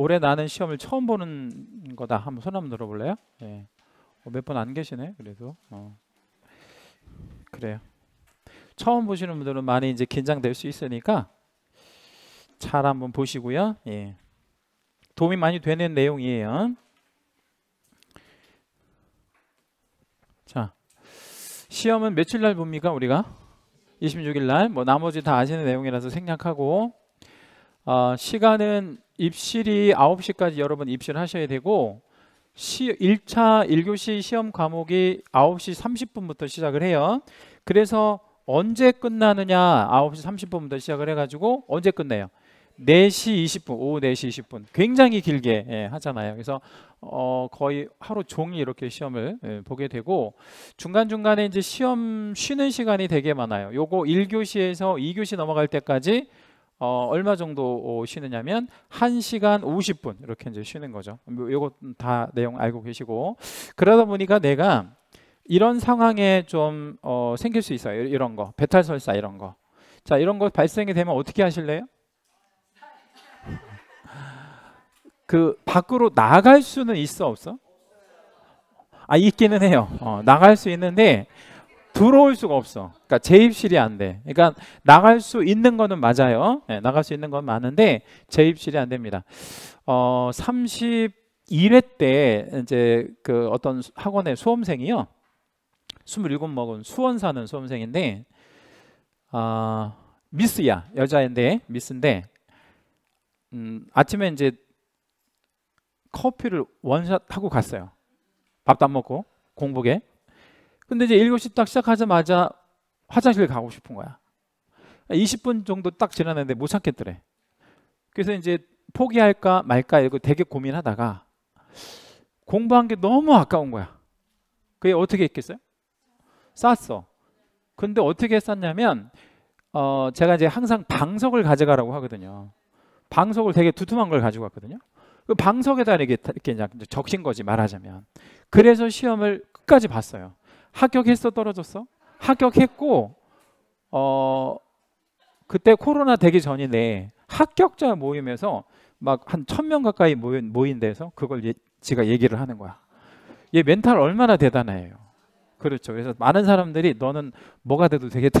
올해 나는 시험을 처음 보는 거다. 한번 손 한번 들어볼래요? 예. 어, 몇번 안 계시네. 그래도 어. 그래요. 처음 보시는 분들은 많이 이제 긴장될 수 있으니까 잘 한번 보시고요. 예. 도움이 많이 되는 내용이에요. 자, 시험은 며칠 날 봅니까 우리가? 26일 날. 뭐 나머지 다 아시는 내용이라서 생략하고 어, 시간은 입실이 9시까지 여러분 입실 하셔야 되고 시, 1차 1교시 시험 과목이 9시 30분부터 시작을 해요. 그래서 언제 끝나느냐 9시 30분부터 시작을 해가지고 언제 끝내요? 4시 20분, 오후 4시 20분. 굉장히 길게 예, 하잖아요. 그래서 어, 거의 하루 종일 이렇게 시험을 예, 보게 되고 중간중간에 이제 시험 쉬는 시간이 되게 많아요. 요거 1교시에서 2교시 넘어갈 때까지 어, 얼마 정도 어, 쉬느냐면 1시간 50분 이렇게 이제 쉬는 거죠. 뭐 요거 다 내용 알고 계시고 그러다 보니까 내가 이런 상황에 좀 어, 생길 수 있어요. 이런 거 배탈 설사 이런 거. 자 이런 거 발생이 되면 어떻게 하실래요? 그 밖으로 나갈 수는 있어 없어? 아 있기는 해요. 어, 나갈 수 있는데 들어올 수가 없어. 그러니까 재입실이 안 돼. 그러니까 나갈 수 있는 거는 맞아요. 네, 나갈 수 있는 건 많은데 재입실이 안 됩니다. 어, 31회 때 이제 그 어떤 학원의 수험생이요. 27 먹은 수원 사는 수험생인데 아, 어, 미스야. 여자인데 미스인데 음, 아침에 이제 커피를 원샷 하고 갔어요. 밥도 안 먹고 공복에 근데 이제 7시 딱 시작하자마자 화장실 가고 싶은 거야. 20분 정도 딱 지났는데 못 참겠더래. 그래서 이제 포기할까 말까 이거 되게 고민하다가 공부한 게 너무 아까운 거야. 그게 어떻게 했겠어요? 쌌어. 근데 어떻게 쌌냐면 어 제가 이제 항상 방석을 가져가라고 하거든요. 방석을 되게 두툼한 걸 가지고 왔거든요. 그 방석에다 이렇게, 이렇게 적신 거지 말하자면. 그래서 시험을 끝까지 봤어요. 합격했어 떨어졌어? 합격했고 어 그때 코로나 되기 전이네 합격자 모임에서 막 한 천 명 가까이 모인, 모인 데서 그걸 얘, 지가 얘기를 하는 거야. 얘 멘탈 얼마나 대단해요. 그렇죠. 그래서 많은 사람들이 너는 뭐가 돼도 되겠다.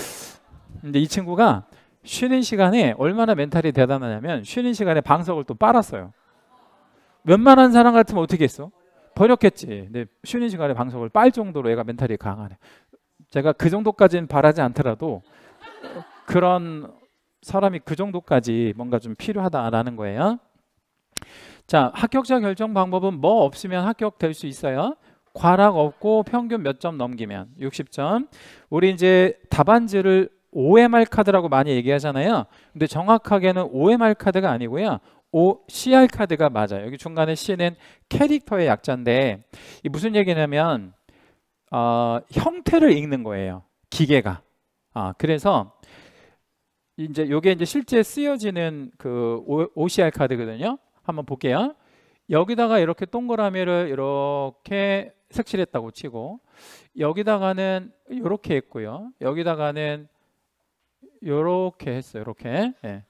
근데 이 친구가 쉬는 시간에 얼마나 멘탈이 대단하냐면 쉬는 시간에 방석을 또 빨았어요. 웬만한 사람 같으면 어떻게 했어? 번역했지 근데 쉬는 시간에 방석을 빨 정도로 애가 멘탈이 강하네. 제가 그 정도까지는 바라지 않더라도 그런 사람이 그 정도까지 뭔가 좀 필요하다라는 거예요. 자, 합격자 결정 방법은 뭐 없으면 합격될 수 있어요. 과락 없고 평균 몇 점 넘기면 60점. 우리 이제 답안지를 OMR 카드라고 많이 얘기하잖아요. 근데 정확하게는 OMR 카드가 아니고요. O CR 카드가 맞아요. 여기 중간에 C는 캐릭터의 약자인데 이 무슨 얘기냐면 어, 형태를 읽는 거예요. 기계가. 아, 그래서 이제 요게 이제 실제 쓰여지는 그 OCR 카드거든요. 한번 볼게요. 여기다가 이렇게 동그라미를 이렇게 색칠했다고 치고 여기다가는 이렇게 했고요. 여기다가는 이렇게 했어요. 이렇게. 예.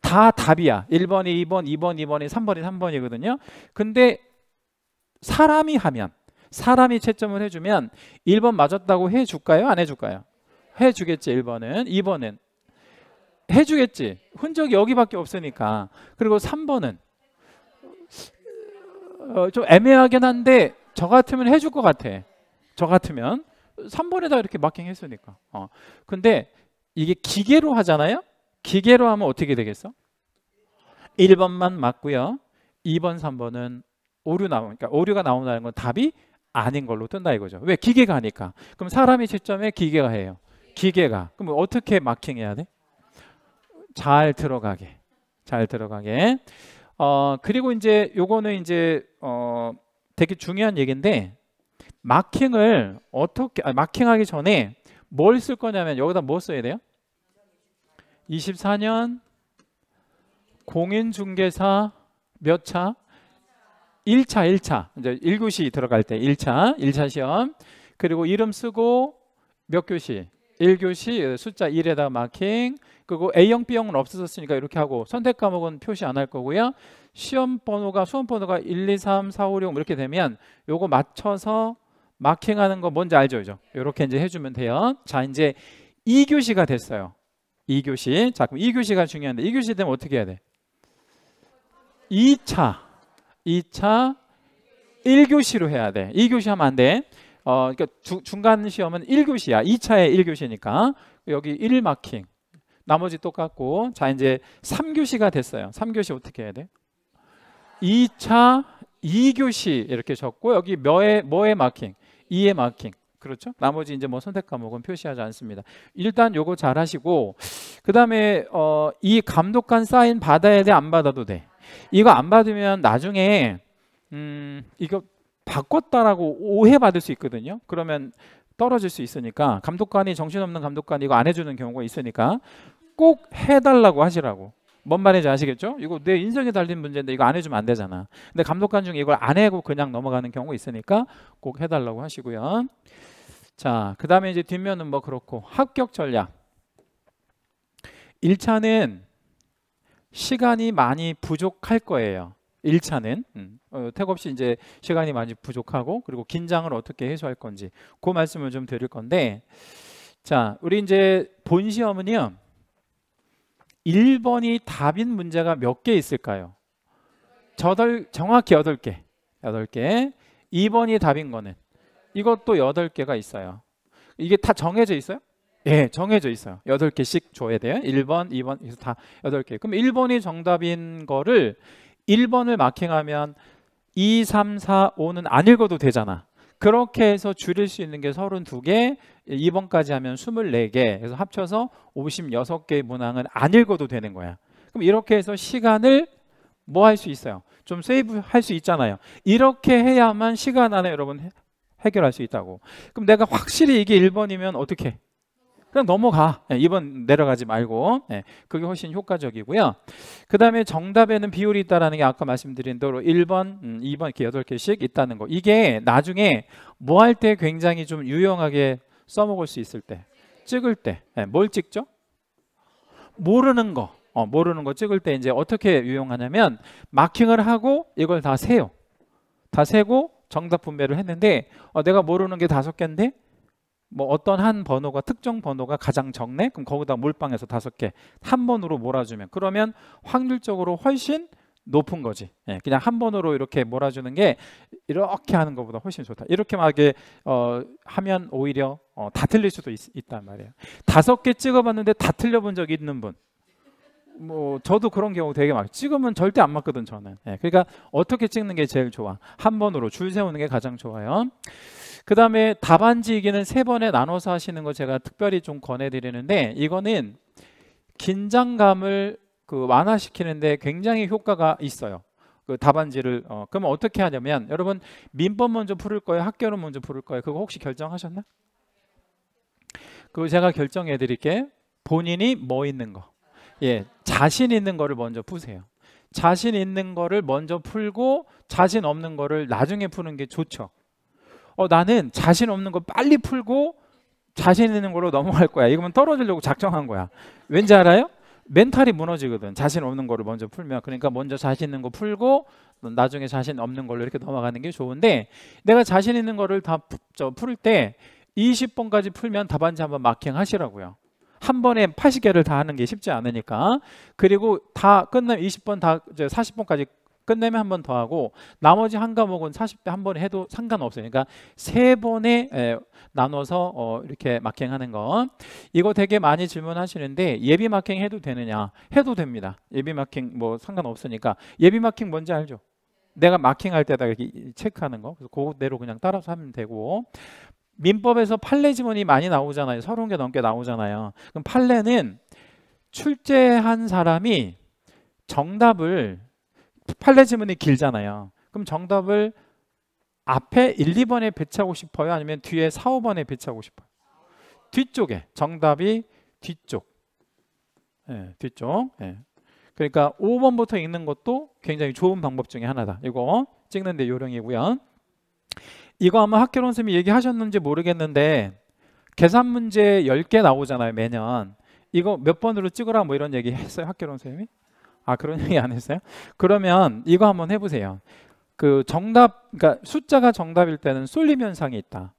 다 답이야. 1번이 2번, 2번, 2번이 3번이 3번이거든요. 근데 사람이 하면 사람이 채점을 해주면 1번 맞았다고 해줄까요? 안 해줄까요? 해주겠지 1번은 2번은 해주겠지 흔적이 여기밖에 없으니까 그리고 3번은 어, 좀 애매하긴 한데 저 같으면 해줄 것 같아 저 같으면 3번에다 이렇게 마킹했으니까 어. 근데 이게 기계로 하잖아요 기계로 하면 어떻게 되겠어? 1번만 맞고요. 2번, 3번은 오류 나오니까 그러니까 오류가 나온다는 건 답이 아닌 걸로 뜬다 이거죠. 왜? 기계가 하니까. 그럼 사람이 시점에 기계가 해요. 기계가. 그럼 어떻게 마킹해야 돼? 잘 들어가게. 잘 들어가게. 어, 그리고 이제 요거는 이제 어, 되게 중요한 얘기인데 마킹을 어떻게 아 마킹하기 전에 뭘 쓸 거냐면 여기다 뭐 써야 돼요? 24년 공인중개사 몇 차? 1차, 1차. 이제 1교시 들어갈 때 1차, 1차 시험. 그리고 이름 쓰고 몇 교시? 1교시 숫자 1에다 마킹. 그리고 A형, B형은 없어졌으니까 이렇게 하고 선택 과목은 표시 안 할 거고요. 시험 번호가 수험 번호가 1, 2, 3, 4, 5, 6 이렇게 되면 요거 맞춰서 마킹하는 거 뭔지 알죠? 이죠? 이렇게 이제 해주면 돼요. 자, 이제 2교시가 됐어요. 2교시. 자, 그럼 2교시가 중요한데 2교시 되면 어떻게 해야 돼? 2차. 2차 1교시로 해야 돼. 2교시 하면 안 돼. 어, 그러니까 주, 중간 시험은 1교시야. 2차에 1교시니까. 여기 1 마킹. 나머지 똑같고. 자, 이제 3교시가 됐어요. 3교시 어떻게 해야 돼? 2차 2교시 이렇게 적고 여기 뭐에 뭐에 마킹? 2에 마킹. 그렇죠? 나머지 이제 뭐 선택 과목은 표시하지 않습니다. 일단 요거 잘 하시고 그다음에 어, 이 감독관 사인 받아야 돼안 받아도 돼. 이거 안 받으면 나중에 음, 이거 바꿨다라고 오해받을 수 있거든요. 그러면 떨어질 수 있으니까 감독관이 정신없는 감독관이 이거 안 해주는 경우가 있으니까 꼭 해달라고 하시라고. 뭔 말인지 아시겠죠? 이거 내 인생에 달린 문제인데 이거 안 해주면 안 되잖아. 근데 감독관 중에 이걸 안 해고 그냥 넘어가는 경우 있으니까 꼭 해달라고 하시고요. 자, 그 다음에 이제 뒷면은 뭐 그렇고 합격 전략. 1차는 시간이 많이 부족할 거예요. 1차는 음, 어, 택없이 이제 시간이 많이 부족하고 그리고 긴장을 어떻게 해소할 건지 그 말씀을 좀 드릴 건데 자, 우리 이제 본 시험은요. 1번이 답인 문제가 몇 개 있을까요? 저덟 정확히 8개. 8개. 2번이 답인 거는 이것도 8개가 있어요. 이게 다 정해져 있어요? 예, 정해져 있어요. 8개씩 줘야 돼요. 1번, 2번, 그래서 다 8개. 그럼 1번이 정답인 거를 1번을 마킹하면 2, 3, 4, 5는 안 읽어도 되잖아. 그렇게 해서 줄일 수 있는 게 32개, 2번까지 하면 24개, 그래서 합쳐서 56개의 문항은 안 읽어도 되는 거야. 그럼 이렇게 해서 시간을 뭐 할 수 있어요? 좀 세이브 할 수 있잖아요. 이렇게 해야만 시간 안에 여러분 해결할 수 있다고. 그럼 내가 확실히 이게 1번이면 어떻게? 그냥 넘어가. 네, 예, 2번 내려가지 말고. 예, 그게 훨씬 효과적이고요. 그 다음에 정답에는 비율이 있다는 게 아까 말씀드린 대로 1번, 2번 음, 이렇게 8개씩 있다는 거. 이게 나중에 뭐 할 때 굉장히 좀 유용하게 써먹을 수 있을 때. 찍을 때. 예, 뭘 찍죠? 모르는 거. 어, 모르는 거 찍을 때 이제 어떻게 유용하냐면 마킹을 하고 이걸 다 세요. 다 세고 정답 분배를 했는데 어, 내가 모르는 게 다섯 개인데 뭐 어떤 한 번호가 특정 번호가 가장 적네 그럼 거기다 몰빵해서 다섯 개 한 번으로 몰아주면 그러면 확률적으로 훨씬 높은 거지 예, 그냥 한 번으로 이렇게 몰아주는 게 이렇게 하는 것보다 훨씬 좋다 이렇게 막 어, 하면 오히려 어, 다 틀릴 수도 있, 있단 말이에요 다섯 개 찍어봤는데 다 틀려본 적 있는 분뭐 저도 그런 경우 되게 많아요. 찍으면 절대 안 맞거든 저는. 네, 그러니까 어떻게 찍는 게 제일 좋아? 한 번으로 줄 세우는 게 가장 좋아요. 그 다음에 답안지기는 세 번에 나눠서 하시는 거 제가 특별히 좀 권해드리는데 이거는 긴장감을 그 완화시키는데 굉장히 효과가 있어요. 그 답안지를 어, 그러면 어떻게 하냐면 여러분 민법 먼저 풀을 거예요, 학교론 먼저 풀을 거예요. 그거 혹시 결정하셨나? 그 제가 결정해 드릴게. 본인이 뭐 있는 거. 예, 자신 있는 거를 먼저 푸세요. 자신 있는 거를 먼저 풀고 자신 없는 거를 나중에 푸는 게 좋죠. 어, 나는 자신 없는 거 빨리 풀고 자신 있는 걸로 넘어갈 거야. 이거면 떨어지려고 작정한 거야. 왠지 알아요? 멘탈이 무너지거든. 자신 없는 거를 먼저 풀면. 그러니까 먼저 자신 있는 거 풀고 나중에 자신 없는 걸로 이렇게 넘어가는 게 좋은데 내가 자신 있는 거를 다 푸, 저, 풀때 20번까지 풀면 답안지 한번 마킹 하시라고요. 한 번에 80개를 다 하는 게 쉽지 않으니까 그리고 다끝내면 20번 다 이제 40번까지 끝내면 한 번 더 하고 나머지 한 과목은 40대 한 번에 해도 상관없어요. 그러니까 세 번에 에, 나눠서 어, 이렇게 마킹하는 거. 이거 되게 많이 질문하시는데 예비 마킹 해도 되느냐? 해도 됩니다. 예비 마킹 뭐 상관없으니까 예비 마킹 뭔지 알죠? 내가 마킹할 때다 이렇게 체크하는 거. 그래서 그대로 그냥 따라서 하면 되고 민법에서 판례 지문이 많이 나오잖아요. 서른 개 넘게 나오잖아요. 그럼 판례는 출제한 사람이 정답을 판례 지문이 길잖아요. 그럼 정답을 앞에 1, 2번에 배치하고 싶어요? 아니면 뒤에 4, 5번에 배치하고 싶어요? 뒤쪽에 정답이 뒤쪽 네, 뒤쪽 네. 그러니까 5번부터 읽는 것도 굉장히 좋은 방법 중에 하나다 이거 찍는데 요령이고요 이거 아마 학교론 님이 얘기하셨는지 모르겠는데 계산 문제 10개 나오잖아요 매년 이거 몇 번으로 찍으라 뭐 이런 얘기 했어요 학교론 님이아 그런 얘기 안 했어요? 그러면 이거 한번 해보세요 그 정답 그러니까 숫자가 정답일 때는 쏠림 현상이 있다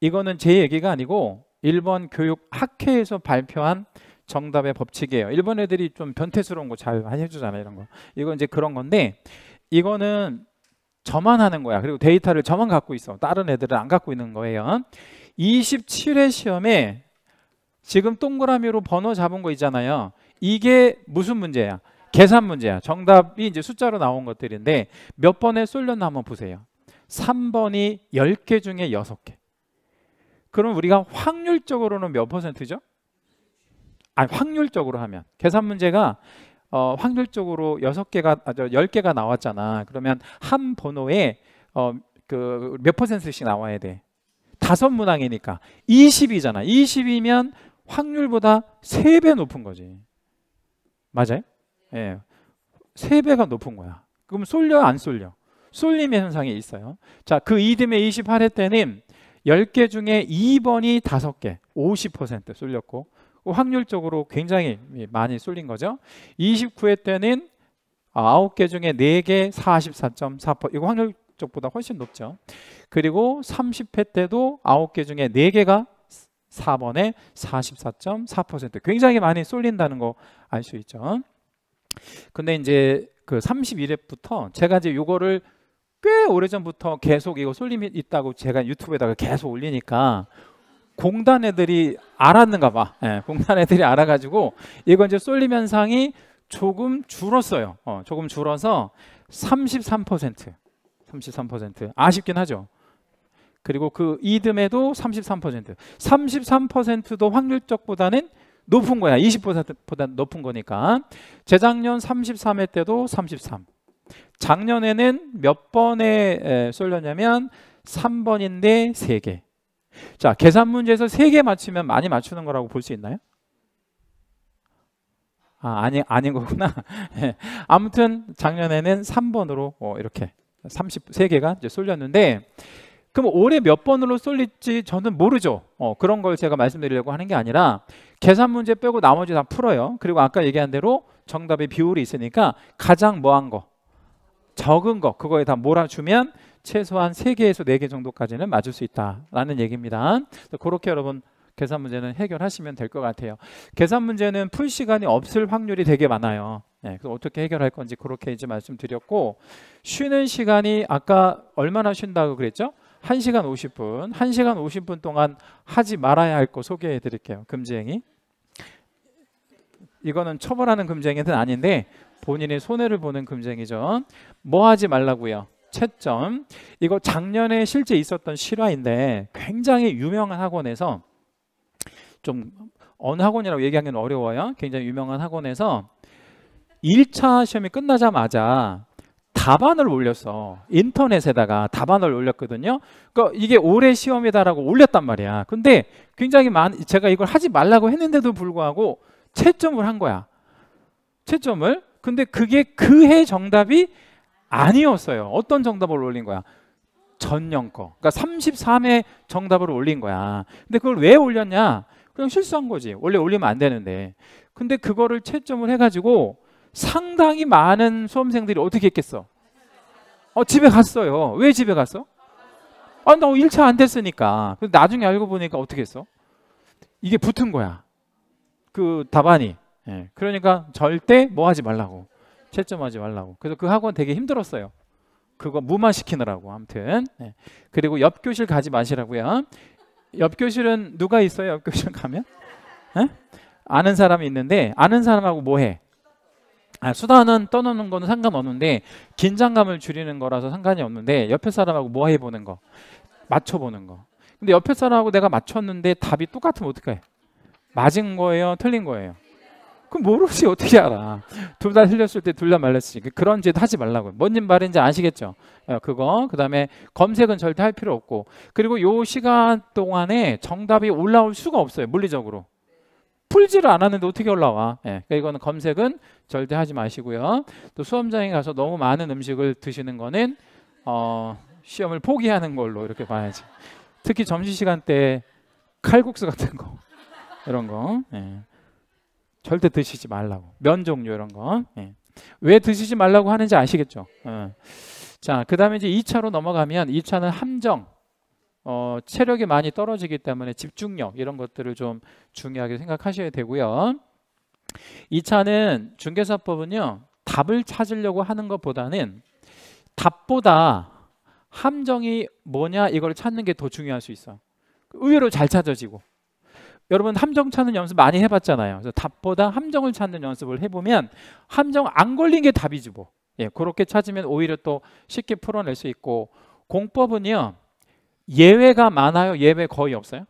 이거는 제 얘기가 아니고 일본 교육 학회에서 발표한 정답의 법칙이에요. 일본 애들이 좀 변태스러운 거잘 해주잖아요. 이런 거. 이건 이제 그런 건데 이거는 저만 하는 거야. 그리고 데이터를 저만 갖고 있어. 다른 애들은 안 갖고 있는 거예요. 27회 시험에 지금 동그라미로 번호 잡은 거 있잖아요. 이게 무슨 문제야? 계산 문제야. 정답이 이제 숫자로 나온 것들인데 몇 번에 쏠렸나 한번 보세요. 3번이 10개 중에 6개. 그럼 우리가 확률적으로는 몇 퍼센트죠? 아니 확률적으로 하면 계산 문제가 어, 확률적으로 6개가 아, 저 10개가 나왔잖아. 그러면 한 번호에 어, 그 몇 퍼센트씩 나와야 돼. 다섯 문항이니까 20이잖아. 20이면 확률보다 3배 높은 거지. 맞아요? 예. 3배가 높은 거야. 그럼 쏠려 안 쏠려? 쏠림의 현상이 있어요. 자, 그 이듬해 28회 때는 10개 중에 2번이 5개, 50% 쏠렸고 확률적으로 굉장히 많이 쏠린 거죠. 29회 때는 9개 중에 4개 44.4% 이거 확률적보다 훨씬 높죠. 그리고 30회 때도 9개 중에 4개가 4번에 44.4% 굉장히 많이 쏠린다는 거 알 수 있죠. 근데 이제 그 31회부터 제가 이제 요거를 꽤 오래전부터 계속 이거 쏠림이 있다고 제가 유튜브에다가 계속 올리니까 공단 애들이 알았는가 봐. 예, 공단 애들이 알아가지고 이건 이제 쏠림 현상이 조금 줄었어요. 어, 조금 줄어서 33% 33% 아쉽긴 하죠. 그리고 그 이듬해도 33% 33%도 확률적보다는 높은 거야. 20%보다 높은 거니까. 재작년 33회 때도 33. 작년에는 몇 번에 쏠렸냐면 3번인데 3개. 자, 계산 문제에서 세 개 맞추면 많이 맞추는 거라고 볼 수 있나요? 아, 아니, 아닌 거구나. 예. 아무튼 작년에는 3번으로 어, 이렇게 33개가 이제 쏠렸는데 그럼 올해 몇 번으로 쏠릴지 저는 모르죠. 어, 그런 걸 제가 말씀드리려고 하는 게 아니라 계산 문제 빼고 나머지 다 풀어요. 그리고 아까 얘기한 대로 정답의 비율이 있으니까 가장 뭐한 거 적은 거 그거에 다 몰아주면 최소한 3개에서 4개 정도까지는 맞을 수 있다라는 얘기입니다. 그렇게 여러분 계산 문제는 해결하시면 될 것 같아요. 계산 문제는 풀 시간이 없을 확률이 되게 많아요. 네, 그래서 어떻게 해결할 건지 그렇게 이제 말씀드렸고 쉬는 시간이 아까 얼마나 쉰다고 그랬죠? 1시간 50분, 1시간 50분 동안 하지 말아야 할 거 소개해 드릴게요. 금지행위. 이거는 처벌하는 금지행위는 아닌데 본인의 손해를 보는 금지행위죠. 뭐 하지 말라고요? 채점 이거 작년에 실제 있었던 실화인데 굉장히 유명한 학원에서 좀 어느 학원이라고 얘기하기는 어려워요. 굉장히 유명한 학원에서 1차 시험이 끝나자마자 답안을 올렸어. 인터넷에다가 답안을 올렸거든요. 그러니까 이게 올해 시험이다라고 올렸단 말이야. 근데 굉장히 많 제가 이걸 하지 말라고 했는데도 불구하고 채점을 한 거야. 채점을. 근데 그게 그해 정답이 아니었어요. 어떤 정답을 올린 거야? 전년 거. 그러니까 3 3회 정답을 올린 거야. 근데 그걸 왜 올렸냐? 그냥 실수한 거지. 원래 올리면 안 되는데. 근데 그거를 채점을 해가지고 상당히 많은 수험생들이 어떻게 했겠어? 어, 집에 갔어요. 왜 집에 갔어? 아, 나 1차 안 됐으니까. 근데 나중에 알고 보니까 어떻게 했어? 이게 붙은 거야. 그 답안이. 예. 그러니까 절대 뭐 하지 말라고. 채점하지 말라고. 그래서 그 학원 되게 힘들었어요. 그거 무마시키느라고 아무튼. 네. 그리고 옆 교실 가지 마시라고요. 옆 교실은 누가 있어요? 옆 교실 가면? 네? 아는 사람이 있는데 아는 사람하고 뭐 해? 아, 수단은 떠노는 거는 상관없는데 긴장감을 줄이는 거라서 상관이 없는데 옆에 사람하고 뭐 해보는 거 맞춰보는 거 근데 옆에 사람하고 내가 맞췄는데 답이 똑같으면 어떡해 맞은 거예요 틀린 거예요 그럼 모르지 어떻게 알아? 둘 다 흘렸을 때 둘 다 말렸으니까 그런 짓 하지 말라고요. 뭔 말인지 아시겠죠? 어, 그거 그다음에 검색은 절대 할 필요 없고 그리고 요 시간 동안에 정답이 올라올 수가 없어요 물리적으로 풀지를 않았는데 어떻게 올라와? 예, 그러니까 이거는 검색은 절대 하지 마시고요. 또 수험장에 가서 너무 많은 음식을 드시는 거는 어, 시험을 포기하는 걸로 이렇게 봐야지. 특히 점심 시간 때 칼국수 같은 거 이런 거. 예. 절대 드시지 말라고. 면 종류 이런 거. 예. 왜 드시지 말라고 하는지 아시겠죠? 예. 자, 그 다음에 이제 2차로 넘어가면 2차는 함정. 어, 체력이 많이 떨어지기 때문에 집중력 이런 것들을 좀 중요하게 생각하셔야 되고요. 2차는 중개사법은요. 답을 찾으려고 하는 것보다는 답보다 함정이 뭐냐 이걸 찾는 게 더 중요할 수 있어. 의외로 잘 찾아지고. 여러분 함정 찾는 연습 많이 해봤잖아요. 그래서 답보다 함정을 찾는 연습을 해보면 함정 안 걸린 게 답이지 뭐. 예, 그렇게 찾으면 오히려 또 쉽게 풀어낼 수 있고 공법은요 예외가 많아요. 예외 거의 없어요.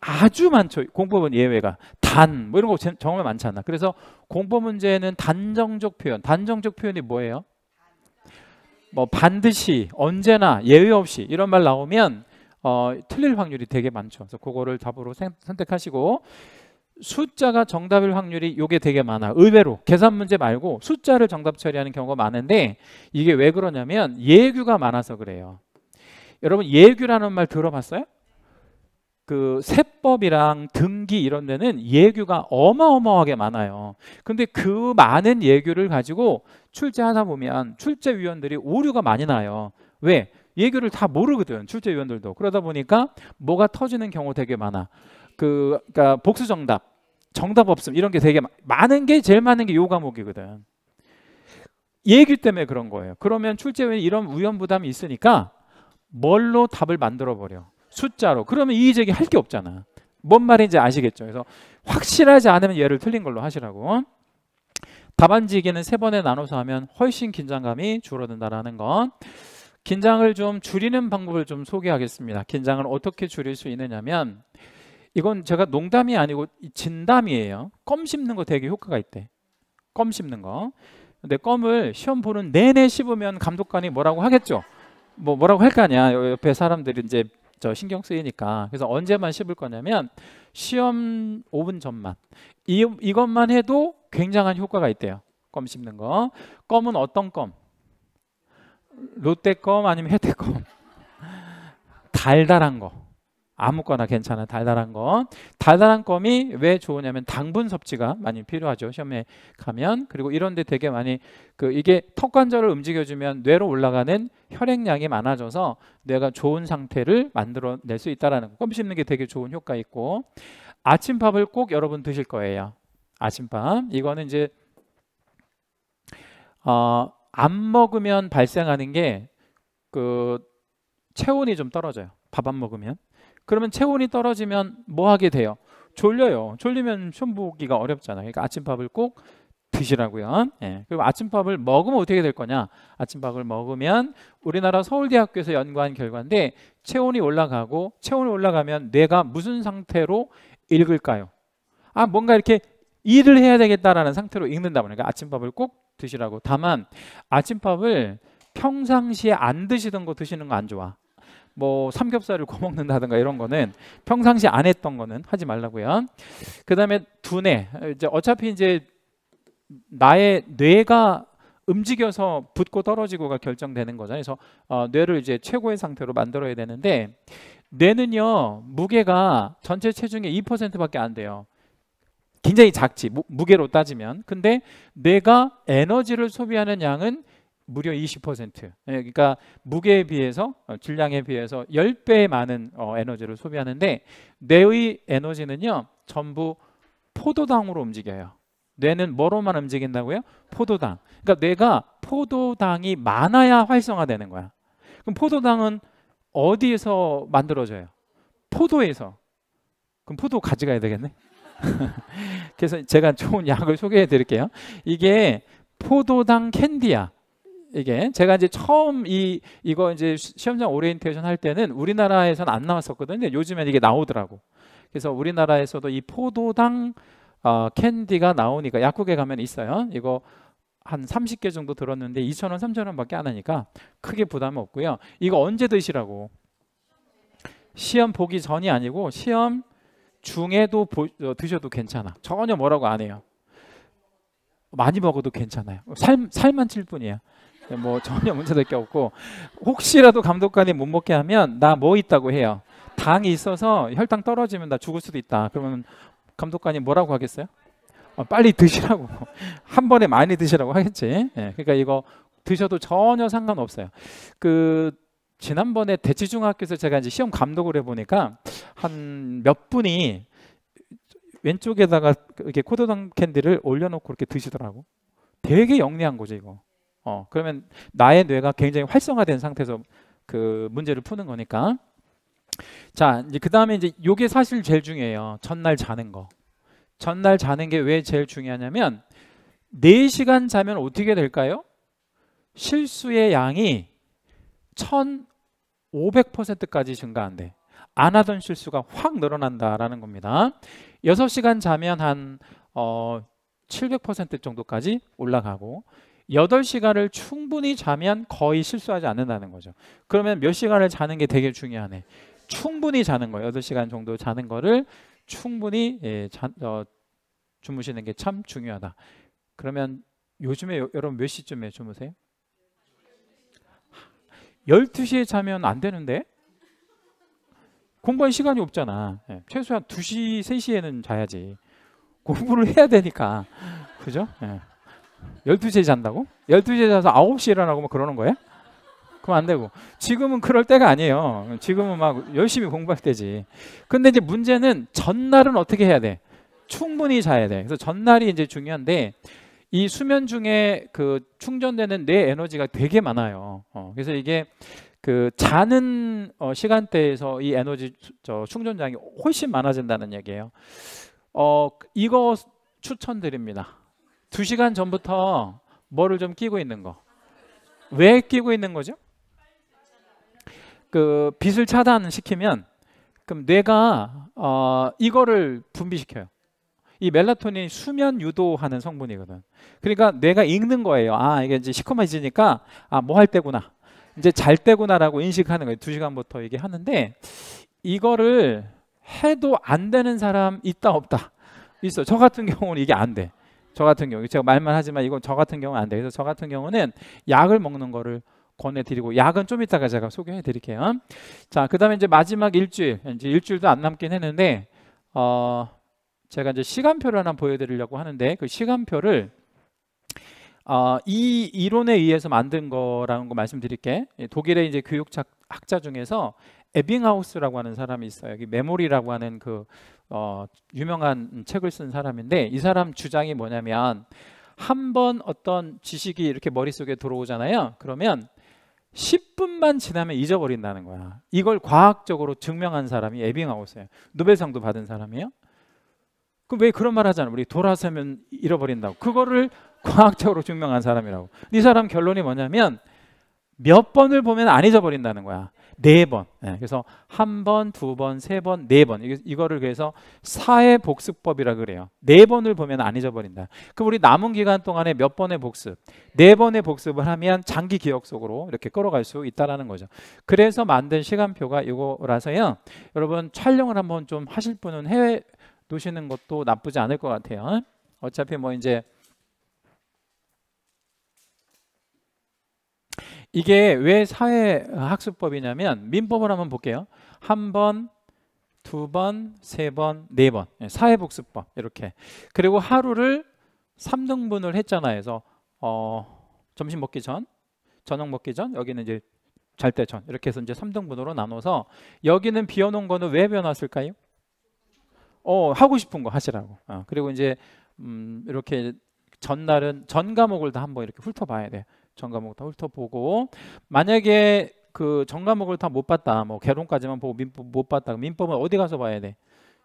아주 많죠. 공법은 예외가 단 뭐 이런 거 정말 많지 않나. 그래서 공법 문제는 단정적 표현. 단정적 표현이 뭐예요? 뭐 반드시 언제나 예외 없이 이런 말 나오면 어, 틀릴 확률이 되게 많죠. 그래서 그거를 답으로 선택하시고 숫자가 정답일 확률이 요게 되게 많아. 의외로 계산 문제 말고 숫자를 정답 처리하는 경우가 많은데 이게 왜 그러냐면 예규가 많아서 그래요. 여러분 예규라는 말 들어봤어요? 그 세법이랑 등기 이런 데는 예규가 어마어마하게 많아요. 근데 그 많은 예규를 가지고 출제하다 보면 출제위원들이 오류가 많이 나요. 왜? 예교를 다 모르거든 출제위원들도 그러다 보니까 뭐가 터지는 경우 되게 많아 그 그러니까 복수 정답 정답 없음 이런 게 되게 많은 게 제일 많은 게 요 과목이거든 예교 때문에 그런 거예요 그러면 출제위원 이런 이위험 부담이 있으니까 뭘로 답을 만들어 버려 숫자로 그러면 이의제기 할 게 없잖아 뭔 말인지 아시겠죠 그래서 확실하지 않으면 얘를 틀린 걸로 하시라고 답안지기는 세 번에 나눠서 하면 훨씬 긴장감이 줄어든다라는 건 긴장을 좀 줄이는 방법을 좀 소개하겠습니다. 긴장을 어떻게 줄일 수 있느냐면 이건 제가 농담이 아니고 진담이에요. 껌 씹는 거 되게 효과가 있대. 껌 씹는 거. 근데 껌을 시험 보는 내내 씹으면 감독관이 뭐라고 하겠죠. 뭐 뭐라고 할 거 아니야. 옆에 사람들이 이제 저 신경 쓰이니까. 그래서 언제만 씹을 거냐면 시험 5분 전만. 이, 이것만 해도 굉장한 효과가 있대요. 껌 씹는 거. 껌은 어떤 껌? 롯데껌 아니면 혜택껌 달달한 거 아무거나 괜찮아 달달한 거 달달한 껌이 왜 좋으냐면 당분 섭취가 많이 필요하죠 시험에 가면 그리고 이런데 되게 많이 그 이게 턱 관절을 움직여주면 뇌로 올라가는 혈액량이 많아져서 뇌가 좋은 상태를 만들어낼 수 있다라는 거. 껌 씹는 게 되게 좋은 효과 있고 아침밥을 꼭 여러분 드실 거예요 아침밥 이거는 이제 어, 안 먹으면 발생하는 게 그 체온이 좀 떨어져요. 밥 안 먹으면. 그러면 체온이 떨어지면 뭐 하게 돼요? 졸려요. 졸리면 손 보기가 어렵잖아요. 그러니까 아침밥을 꼭 드시라고요. 예. 그리고 아침밥을 먹으면 어떻게 될 거냐? 아침밥을 먹으면 우리나라 서울대학교에서 연구한 결과인데 체온이 올라가고 체온이 올라가면 뇌가 무슨 상태로 읽을까요? 아 뭔가 이렇게 일을 해야 되겠다라는 상태로 읽는다 보니까 그러니까 아침밥을 꼭 드시라고. 다만 아침밥을 평상시에 안 드시던 거 드시는 거 안 좋아. 뭐 삼겹살을 구워먹는다든가 이런 거는 평상시 안 했던 거는 하지 말라고요. 그 다음에 두뇌 이제 어차피 이제 나의 뇌가 움직여서 붙고 떨어지고가 결정되는 거잖아요. 그래서 어, 뇌를 이제 최고의 상태로 만들어야 되는데 뇌는요 무게가 전체 체중의 2%밖에 안 돼요. 굉장히 작지 무, 무게로 따지면 근데 내가 에너지를 소비하는 양은 무려 20% 예, 그러니까 무게에 비해서 어, 질량에 비해서 10배 많은 어, 에너지를 소비하는데 뇌의 에너지는요 전부 포도당으로 움직여요 뇌는 뭐로만 움직인다고요? 포도당 그러니까 뇌가 포도당이 많아야 활성화되는 거야 그럼 포도당은 어디에서 만들어져요? 포도에서 그럼 포도 가져가야 되겠네 그래서 제가 좋은 약을 소개해 드릴게요. 이게 포도당 캔디야. 이게 제가 이제 처음 이 이거 이제 시험장 오리엔테이션 할 때는 우리나라에서는안 나왔었거든요. 요즘에 이게 나오더라고. 그래서 우리나라에서도 이 포도당 어, 캔디가 나오니까 약국에 가면 있어요. 이거 한 30개 정도 들었는데 2,000원, 3,000원밖에 안 하니까 크게 부담 없고요. 이거 언제 드시라고? 시험 보기 전이 아니고 시험 중에도 보, 어, 드셔도 괜찮아. 전혀 뭐라고 안 해요. 많이 먹어도 괜찮아요. 살, 살만 찔 뿐이야. 네, 뭐 전혀 문제될 게 없고 혹시라도 감독관이 못 먹게 하면 나 뭐 있다고 해요. 당이 있어서 혈당 떨어지면 나 죽을 수도 있다. 그러면 감독관이 뭐라고 하겠어요? 어, 빨리 드시라고 한 번에 많이 드시라고 하겠지. 예, 그러니까 이거 드셔도 전혀 상관없어요. 그 지난번에 대치중학교에서 제가 이제 시험 감독을 해보니까 한 몇 분이 왼쪽에다가 이렇게 코드당 캔디를 올려놓고 이렇게 드시더라고. 되게 영리한 거죠 이거. 어 그러면 나의 뇌가 굉장히 활성화된 상태에서 그 문제를 푸는 거니까. 자 이제 그 다음에 이제 요게 사실 제일 중요해요. 첫날 자는 거. 전날 자는 게 왜 제일 중요하냐면 4시간 자면 어떻게 될까요? 실수의 양이 1,500%까지 증가한대. 안 하던 실수가 확 늘어난다라는 겁니다. 6시간 자면 한 어, 700% 정도까지 올라가고 8시간을 충분히 자면 거의 실수하지 않는다는 거죠. 그러면 몇 시간을 자는 게 되게 중요하네. 충분히 자는 거예요. 8시간 정도 자는 거를 충분히 예, 자, 어, 주무시는 게 참 중요하다. 그러면 요즘에 요, 여러분 몇 시쯤에 주무세요? 12시에 자면 안 되는데 공부할 시간이 없잖아. 예, 최소한 2시, 3시에는 자야지. 공부를 해야 되니까. 그죠? 예. 12시에 잔다고? 12시에 자서 9시에 일어나고 막 그러는 거야? 그럼 안 되고. 지금은 그럴 때가 아니에요. 지금은 막 열심히 공부할 때지. 근데 이제 문제는 전날은 어떻게 해야 돼? 충분히 자야 돼. 그래서 전날이 이제 중요한데 이 수면 중에 그 충전되는 뇌 에너지가 되게 많아요. 어, 그래서 이게 그 자는 어, 시간대에서 이 에너지 저 충전량이 훨씬 많아진다는 얘기예요. 어, 이거 추천드립니다. 두 시간 전부터 뭐를 좀 끼고 있는 거. 왜 끼고 있는 거죠? 그 빛을 차단시키면 그럼 뇌가 어, 이거를 분비시켜요. 이 멜라토닌이 수면 유도하는 성분이거든. 그러니까 뇌가 읽는 거예요. 아 이게 이제 시커매지니까 아뭐 할 때구나. 이제 잘 때구나라고 인식하는 거예요. 두 시간부터 이게 하는데 이거를 해도 안 되는 사람 있다 없다 있어. 저 같은 경우는 이게 안 돼. 저 같은 경우 제가 말만 하지만 이건 저 같은 경우는 안 돼. 그래서 저 같은 경우는 약을 먹는 거를 권해드리고 약은 좀 이따가 제가 소개해드릴게요. 자, 그다음에 이제 마지막 일주일, 이제 일주일도 안 남긴 했는데 어, 제가 이제 시간표를 하나 보여드리려고 하는데 그 시간표를 어, 이 이론에 의해서 만든 거라는 거 말씀드릴게. 예, 독일의 이제 교육 학자 중에서 에빙하우스라고 하는 사람이 있어요. 여기 메모리라고 하는 그 어, 유명한 책을 쓴 사람인데 이 사람 주장이 뭐냐면 한 번 어떤 지식이 이렇게 머릿속에 들어오잖아요. 그러면 10분만 지나면 잊어버린다는 거야. 이걸 과학적으로 증명한 사람이 에빙하우스예요. 노벨상도 받은 사람이에요. 그왜 그런 말 하잖아. 우리 돌아서면 잃어버린다고. 그거를 과학적으로 증명한 사람이라고. 이 사람 결론이 뭐냐면 몇 번을 보면 안 잊어버린다는 거야. 네 번. 네. 그래서 한 번, 두 번, 세 번, 네 번. 이거를 그래서 사회 복습법이라 그래요. 네 번을 보면 안 잊어버린다. 그럼 우리 남은 기간 동안에 몇 번의 복습, 네 번의 복습을 하면 장기 기억 속으로 이렇게 끌어갈 수 있다라는 거죠. 그래서 만든 시간표가 이거라서요. 여러분 촬영을 한번 좀 하실 분은 해외 두시는 것도 나쁘지 않을 것 같아요. 어차피 뭐 이제 이게 왜 사회학습법이냐면 민법을 한번 볼게요. 한 번, 두 번, 세 번, 네 번. 예, 사회복습법 이렇게. 그리고 하루를 3등분을 했잖아요. 그래서 어, 점심 먹기 전, 저녁 먹기 전, 여기는 이제 잘 때 전. 이렇게 해서 이제 3등분으로 나눠서 여기는 비워놓은 거는 왜 비워놨을까요? 어, 하고 싶은 거 하시라고. 어, 그리고 이제 음, 이렇게 전날은 전 과목을 다 한번 이렇게 훑어봐야 돼. 전 과목 다 훑어보고 만약에 그 전 과목을 다 못 봤다, 뭐 개론까지만 보고 민법 못 봤다. 민법은 어디 가서 봐야 돼?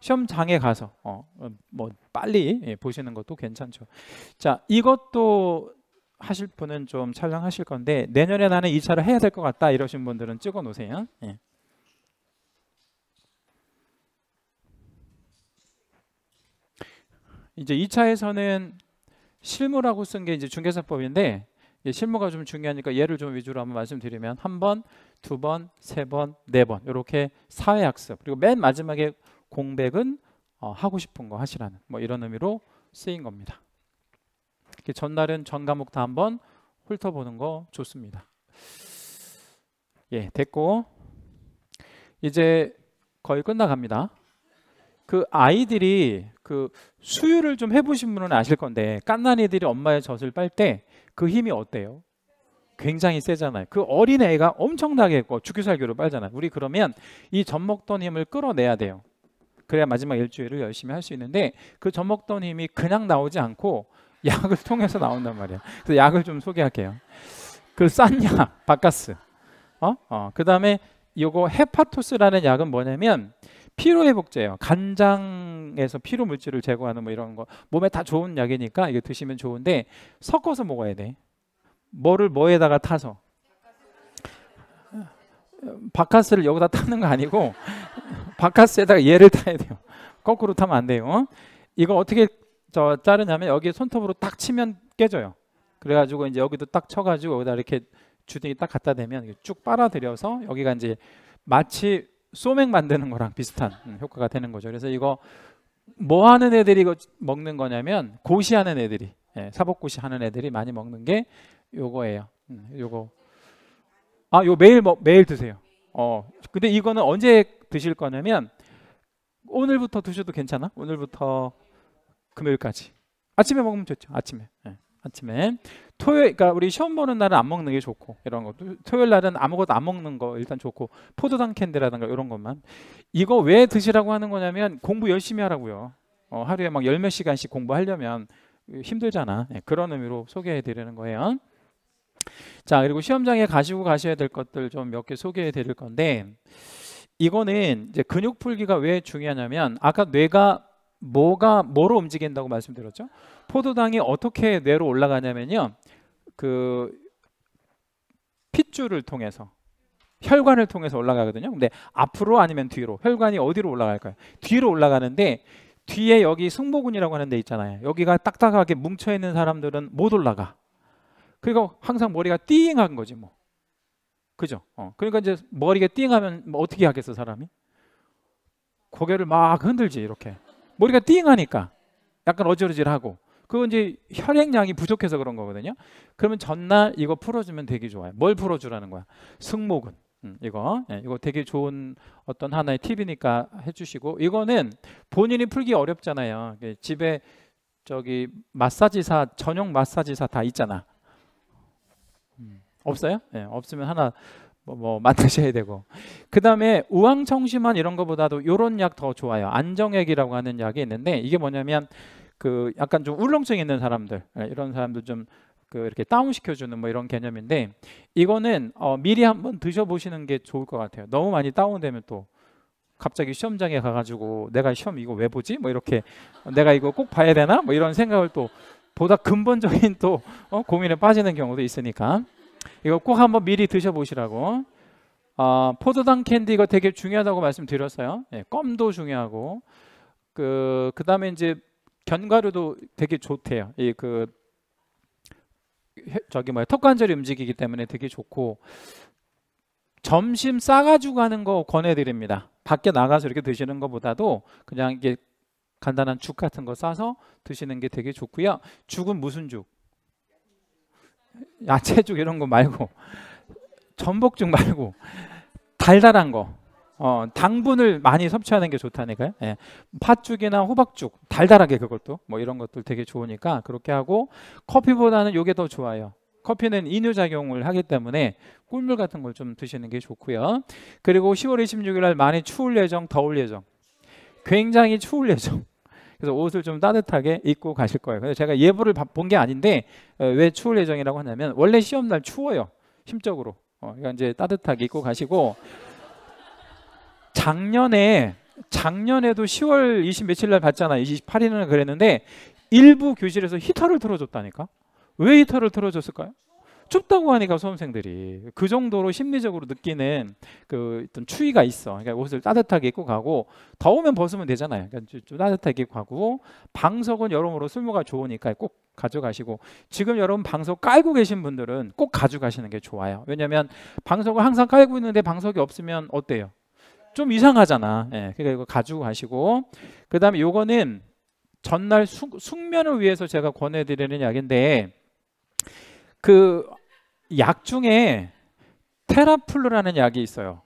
시험장에 가서 어, 음, 뭐 빨리 예, 보시는 것도 괜찮죠. 자, 이것도 하실 분은 좀 촬영하실 건데 내년에 나는 이 차를 해야 될 것 같다 이러신 분들은 찍어 놓으세요. 예. 이제 2차에서는 실무라고 쓴 게 이제 중개사법인데 예, 실무가 좀 중요하니까 예를 좀 위주로 한번 말씀드리면 한 번, 두 번, 세 번, 네 번 이렇게 사회학습 그리고 맨 마지막에 공백은 어, 하고 싶은 거 하시라는 뭐 이런 의미로 쓰인 겁니다. 전날은 전 과목 다 한번 훑어보는 거 좋습니다. 예, 됐고 이제 거의 끝나갑니다. 그 아이들이 그 수유를 좀 해보신 분은 아실 건데 깐난이들이 엄마의 젖을 빨 때 그 힘이 어때요? 굉장히 세잖아요. 그 어린 애가 엄청나게 했고 그 주기살기로 빨잖아요. 우리 그러면 이 젖 먹던 힘을 끌어내야 돼요. 그래야 마지막 일주일을 열심히 할 수 있는데 그 젖 먹던 힘이 그냥 나오지 않고 약을 통해서 나온단 말이야. 그래서 약을 좀 소개할게요. 그싼 약, 바카스. 어? 어. 그다음에 요거 헤파토스라는 약은 뭐냐면 피로 회복제예요. 간장에서 피로 물질을 제거하는 뭐 이런 거 몸에 다 좋은 약이니까 이게 드시면 좋은데 섞어서 먹어야 돼. 뭐를 뭐에다가 타서 바카스를 여기다 타는 거 아니고 바카스에다가 얘를 타야 돼요. 거꾸로 타면 안 돼요. 어? 이거 어떻게 저 자르냐면 여기 손톱으로 딱 치면 깨져요. 그래가지고 이제 여기도 딱 쳐가지고 여기다 이렇게 주둥이 딱 갖다 대면 쭉 빨아들여서 여기가 이제 마치 소맥 만드는 거랑 비슷한 음, 효과가 되는 거죠. 그래서 이거 뭐 하는 애들이 먹는 거냐면 고시하는 애들이 예, 사복고시 하는 애들이 많이 먹는 게 요거예요. 음, 요거 아요 매일 먹 매일 드세요. 어 근데 이거는 언제 드실 거냐면 오늘부터 드셔도 괜찮아. 오늘부터 금요일까지 아침에 먹으면 좋죠. 아침에. 예. 아침에 토요일 그러니까 우리 시험 보는 날은 안 먹는 게 좋고 이런 것도 토요일 날은 아무것도 안 먹는 거 일단 좋고 포도당 캔디라든가 이런 것만 이거 왜 드시라고 하는 거냐면 공부 열심히 하라고요 어, 하루에 막 열 몇 시간씩 공부하려면 힘들잖아 네, 그런 의미로 소개해 드리는 거예요 자 그리고 시험장에 가시고 가셔야 될 것들 좀 몇 개 소개해 드릴 건데 이거는 이제 근육 풀기가 왜 중요하냐면 아까 뇌가 뭐가 뭐로 움직인다고 말씀드렸죠? 포도당이 어떻게 뇌로 올라가냐면요. 그 핏줄을 통해서 혈관을 통해서 올라가거든요. 근데 앞으로 아니면 뒤로 혈관이 어디로 올라갈까요? 뒤로 올라가는데 뒤에 여기 승모근이라고 하는 데 있잖아요. 여기가 딱딱하게 뭉쳐 있는 사람들은 못 올라가. 그러니까 항상 머리가 띵한 거지 뭐. 그죠? 어. 그러니까 이제 머리가 띵하면 뭐 어떻게 하겠어 사람이? 고개를 막 흔들지 이렇게. 머리가 띵하니까 약간 어지러질하고 그거 이제 혈액량이 부족해서 그런 거거든요. 그러면 전날 이거 풀어주면 되게 좋아요. 뭘 풀어주라는 거야? 승모근. 음, 이거 예, 이거 되게 좋은 어떤 하나의 팁이니까 해주시고 이거는 본인이 풀기 어렵잖아요. 집에 저기 마사지사 전용 마사지사 다 있잖아. 음, 없어요? 예, 없으면 하나 뭐, 뭐 만드셔야 되고 그 다음에 우황청심환 이런 거보다도 이런 약 더 좋아요. 안정액이라고 하는 약이 있는데 이게 뭐냐면 그 약간 좀 울렁증 있는 사람들 예, 이런 사람들 좀 그 이렇게 다운 시켜주는 뭐 이런 개념인데 이거는 어 미리 한번 드셔보시는 게 좋을 것 같아요. 너무 많이 다운되면 또 갑자기 시험장에 가가지고 내가 시험 이거 왜 보지? 뭐 이렇게 내가 이거 꼭 봐야 되나? 뭐 이런 생각을 또 보다 근본적인 또어 고민에 빠지는 경우도 있으니까 이거 꼭 한번 미리 드셔보시라고. 아, 포도당 캔디 이거 되게 중요하다고 말씀드렸어요. 예, 껌도 중요하고 그 그다음에 이제 견과류도 되게 좋대요. 이그 저기 뭐야 턱 관절이 움직이기 때문에 되게 좋고 점심 싸가지고 가는 거 권해드립니다. 밖에 나가서 이렇게 드시는 것보다도 그냥 이게 간단한 죽 같은 거 싸서 드시는 게 되게 좋고요. 죽은 무슨 죽? 야채죽 이런 거 말고 전복죽 말고 달달한 거 어, 당분을 많이 섭취하는 게 좋다니까요. 예. 팥죽이나 호박죽, 달달하게 그것도 뭐 이런 것들 되게 좋으니까 그렇게 하고 커피보다는 이게 더 좋아요. 커피는 이뇨 작용을 하기 때문에 꿀물 같은 걸 좀 드시는 게 좋고요. 그리고 10월 26일 날 많이 추울 예정, 더울 예정. 굉장히 추울 예정. 그래서 옷을 좀 따뜻하게 입고 가실 거예요. 그래서 제가 예보를 본 게 아닌데 어, 왜 추울 예정이라고 하냐면 원래 시험 날 추워요. 심적으로. 어, 그러니까 이제 따뜻하게 입고 가시고 작년에 작년에도 10월 20 며칠 날 봤잖아. 28일은 날 그랬는데 일부 교실에서 히터를 틀어줬다니까. 왜 히터를 틀어줬을까요? 춥다고 하니까 수험생들이 그 정도로 심리적으로 느끼는 그 어떤 추위가 있어. 그러니까 옷을 따뜻하게 입고 가고 더우면 벗으면 되잖아요. 그러니까 좀 따뜻하게 입고 가고 방석은 여러모로 쓸모가 좋으니까 꼭 가져가시고 지금 여러분 방석 깔고 계신 분들은 꼭 가져가시는 게 좋아요. 왜냐하면 방석을 항상 깔고 있는데 방석이 없으면 어때요? 좀 이상하잖아. 예, 그러니까 이거 가지고 가시고 그 다음에 요거는 전날 숙, 숙면을 위해서 제가 권해드리는 약인데 그 약 중에 테라플루라는 약이 있어요.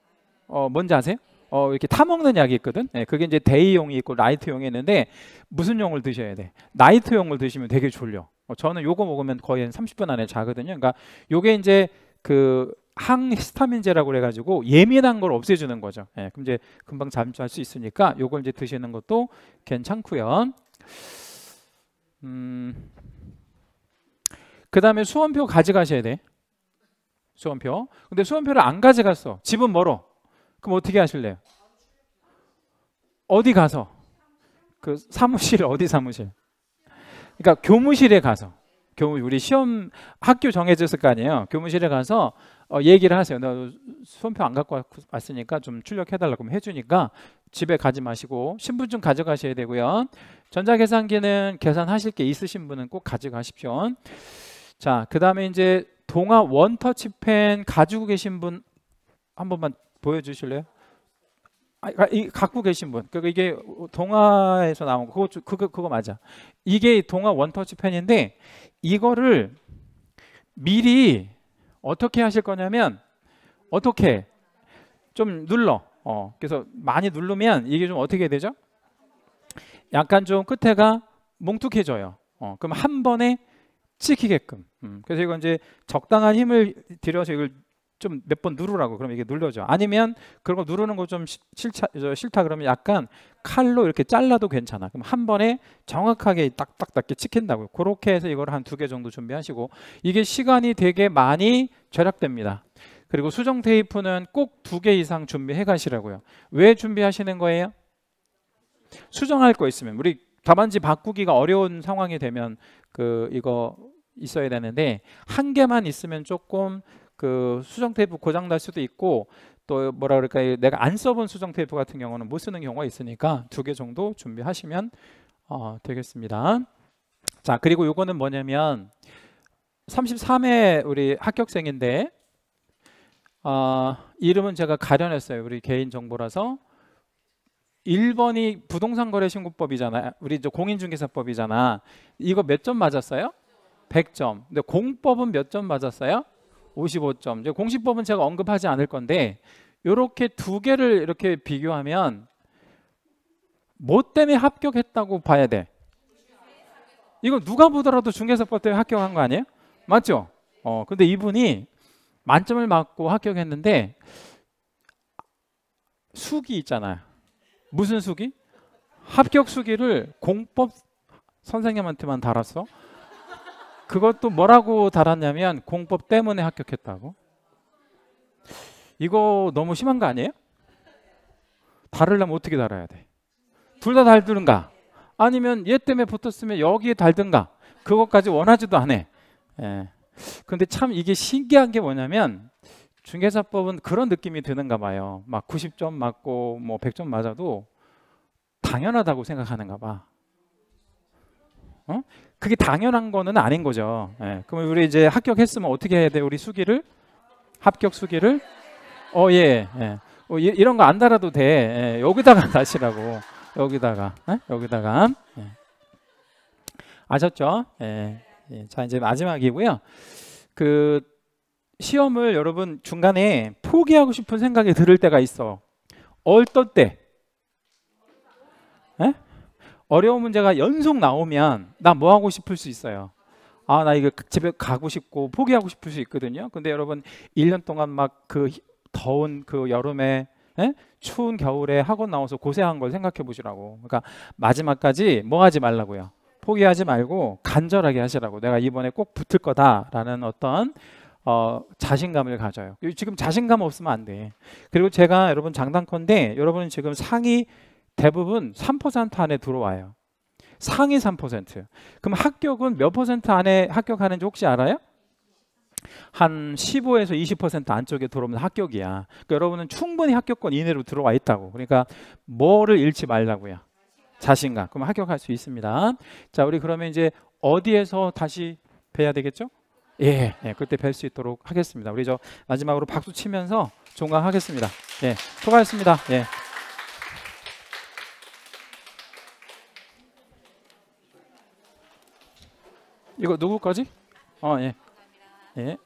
어, 뭔지 아세요? 어, 이렇게 타먹는 약이 있거든. 예, 그게 이제 데이용이 있고 나이트용이 있는데 무슨 용을 드셔야 돼? 나이트용을 드시면 되게 졸려. 어, 저는 요거 먹으면 거의 한 30분 안에 자거든요. 그러니까 요게 이제 그 항히스타민제라고 해가지고 예민한 걸 없애주는 거죠. 예, 그럼 이제 금방 잠수할 수 있으니까 요걸 이제 드시는 것도 괜찮고요. 음, 그 다음에 수험표 가져가셔야 돼. 수험표. 근데 수험표를 안 가져갔어. 집은 멀어. 그럼 어떻게 하실래요? 어디 가서? 그 사무실 어디 사무실? 그러니까 교무실에 가서. 교무 우리 시험 학교 정해졌을 거 아니에요. 교무실에 가서 어, 얘기를 하세요. 나 수험표 안 갖고 왔으니까 좀 출력해달라고 해주니까 집에 가지 마시고 신분증 가져가셔야 되고요. 전자계산기는 계산하실 게 있으신 분은 꼭 가져가십시오. 자, 그 다음에 이제 동화 원터치펜 가지고 계신 분 한 번만 보여주실래요? 아, 그러니까 갖고 계신 분. 그러니까 이게 동화에서 나온 거. 그거 그거 그거 맞아. 이게 동화 원터치 펜인데 이거를 미리 어떻게 하실 거냐면 어떻게 좀 눌러. 어. 그래서 많이 누르면 이게 좀 어떻게 되죠? 약간 좀 끝에가 뭉툭해져요. 어. 그럼 한 번에 찍히게끔. 음. 그래서 이건 이제 적당한 힘을 들여서 이걸 좀몇번 누르라고 그러면 이게 눌러져. 아니면 그런 거 누르는 거 좀 싫다 그러면 약간 칼로 이렇게 잘라도 괜찮아. 그럼 한 번에 정확하게 딱딱딱 찍힌다고. 그렇게 해서 이걸 한 두 개 정도 준비하시고 이게 시간이 되게 많이 절약됩니다. 그리고 수정 테이프는 꼭 두 개 이상 준비해 가시라고요. 왜 준비하시는 거예요? 수정할 거 있으면 우리 답안지 바꾸기가 어려운 상황이 되면 그 이거 있어야 되는데 한 개만 있으면 조금 그 수정 테이프 고장 날 수도 있고 또 뭐라 그럴까 내가 안 써본 수정 테이프 같은 경우는 못 쓰는 경우가 있으니까 두 개 정도 준비하시면 어, 되겠습니다. 자 그리고 요거는 뭐냐면 33회 우리 합격생인데 어, 이름은 제가 가려냈어요. 우리 개인 정보라서 1번이 부동산 거래 신고법이잖아요. 우리 저 공인중개사법이잖아. 이거 몇 점 맞았어요? 100점. 근데 공법은 몇 점 맞았어요? 55점. 공시법은 제가 언급하지 않을 건데 이렇게 두 개를 이렇게 비교하면 뭐 때문에 합격했다고 봐야 돼? 이거 누가 보더라도 중개사법 때문에 합격한 거 아니에요? 맞죠? 어, 근데 이분이 만점을 맞고 합격했는데 수기 있잖아요. 무슨 수기? 합격 수기를 공법 선생님한테만 달았어. 그것도 뭐라고 달았냐면 공법 때문에 합격했다고. 이거 너무 심한 거 아니에요? 다르려면 어떻게 달아야 돼? 둘 다 달든가 아니면 얘 때문에 붙었으면 여기에 달든가 그것까지 원하지도 않아. 예. 근데 참 이게 신기한 게 뭐냐면 중개사법은 그런 느낌이 드는가 봐요. 막 90점 맞고 뭐 100점 맞아도 당연하다고 생각하는가 봐. 어? 그게 당연한 거는 아닌 거죠. 예. 그럼 우리 이제 합격했으면 어떻게 해야 돼? 우리 수기를 합격 수기를 어 예. 예. 어, 이, 이런 거 안 달아도 돼. 예. 여기다가 다시라고. 여기다가 예? 여기다가 예. 아셨죠? 예. 예. 자 이제 마지막이고요. 그 시험을 여러분 중간에 포기하고 싶은 생각이 들을 때가 있어. 어떨 때? 예? 어려운 문제가 연속 나오면 나 뭐 하고 싶을 수 있어요. 아, 나 이거 집에 가고 싶고 포기하고 싶을 수 있거든요. 근데 여러분 1년 동안 막 그 더운 그 여름에 에? 예? 추운 겨울에 학원 나와서 고생한 걸 생각해 보시라고. 그러니까 마지막까지 뭐 하지 말라고요. 포기하지 말고 간절하게 하시라고. 내가 이번에 꼭 붙을 거다라는 어떤 어, 자신감을 가져요. 지금 자신감 없으면 안 돼. 그리고 제가 여러분 장단컨대 여러분 지금 상위 대부분 3% 안에 들어와요. 상위 3%. 그럼 합격은 몇 퍼센트 안에 합격하는지 혹시 알아요? 한 15에서 20% 안쪽에 들어오면 합격이야. 그러니까 여러분은 충분히 합격권 이내로 들어와 있다고. 그러니까 뭐를 잃지 말라고요. 자신감. 그럼 합격할 수 있습니다. 자, 우리 그러면 이제 어디에서 다시 뵈야 되겠죠? 예, 예 그때 뵐 수 있도록 하겠습니다. 우리 저 마지막으로 박수 치면서 종강하겠습니다. 예, 수고하셨습니다. 예. 이거 누구까지? 어, 예. 예.